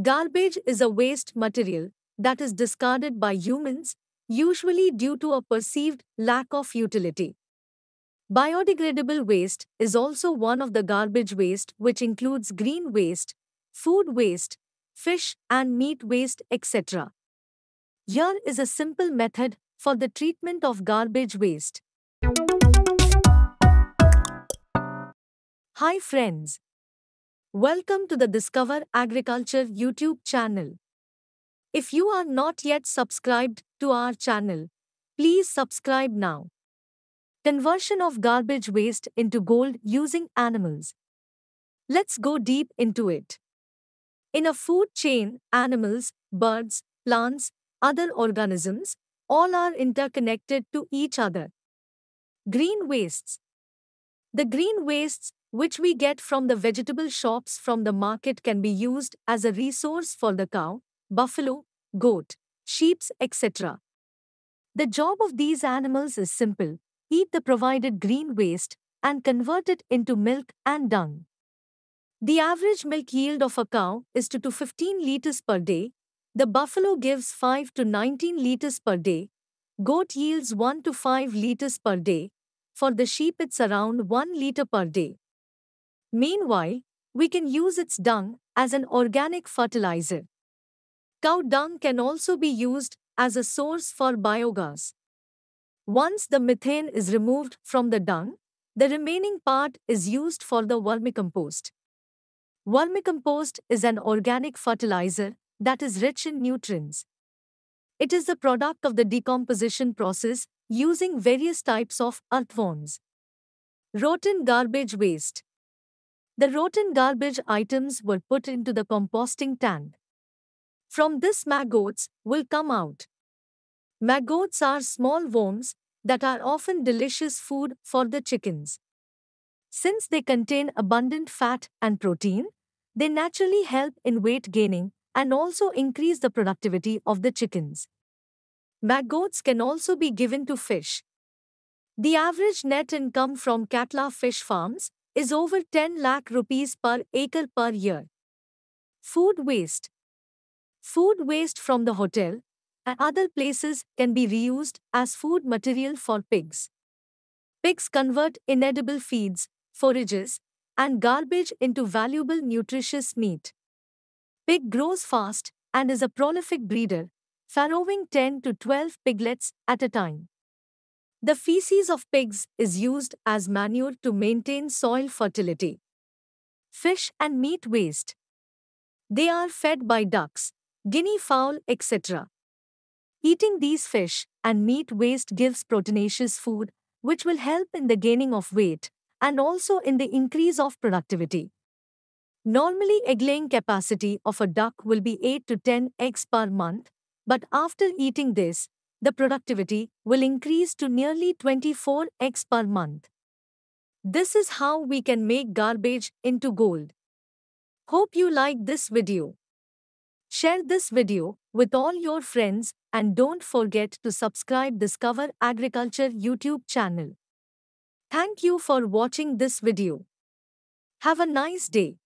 Garbage is a waste material that is discarded by humans, usually due to a perceived lack of utility. Biodegradable waste is also one of the garbage waste which includes green waste, food waste, fish and meat waste, etc. Here is a simple method for the treatment of garbage waste. Hi friends, Welcome to the Discover Agriculture YouTube channel. If you are not yet subscribed to our channel, please subscribe now. Conversion of garbage waste into gold using animals. Let's go deep into it. In a food chain, animals, birds, plants, other organisms, all are interconnected to each other. Green wastes. The green wastes which we get from the vegetable shops from the market can be used as a resource for the cow, buffalo, goat, sheep, etc. The job of these animals is simple eat the provided green waste and convert it into milk and dung. The average milk yield of a cow is 2 to 15 liters per day, the buffalo gives 5 to 19 liters per day, goat yields 1 to 5 liters per day, for the sheep it's around 1 liter per day. Meanwhile, we can use its dung as an organic fertilizer. Cow dung can also be used as a source for biogas. Once the methane is removed from the dung, the remaining part is used for the vermicompost. Vermicompost is an organic fertilizer that is rich in nutrients. It is the product of the decomposition process using various types of earthworms. Rotten garbage waste. The rotten garbage items were put into the composting tank. From this maggots will come out. Maggots are small worms that are often delicious food for the chickens. Since they contain abundant fat and protein, they naturally help in weight gaining and also increase the productivity of the chickens. Maggots can also be given to fish. The average net income from catla fish farms is over 10 lakh rupees per acre per year. Food waste. Food waste from the hotel and other places can be reused as food material for pigs. Pigs convert inedible feeds, forages, and garbage into valuable nutritious meat. Pig grows fast and is a prolific breeder, farrowing 10 to 12 piglets at a time. The feces of pigs is used as manure to maintain soil fertility. Fish and meat waste. They are fed by ducks, guinea fowl, etc. Eating these fish and meat waste gives proteinaceous food, which will help in the gaining of weight and also in the increase of productivity. Normally, egg laying capacity of a duck will be 8 to 10 eggs per month, but after eating this, the productivity will increase to nearly 24x per month. This is how we can make garbage into gold. Hope you like this video. Share this video with all your friends and don't forget to subscribe Discover Agriculture YouTube channel. Thank you for watching this video. Have a nice day.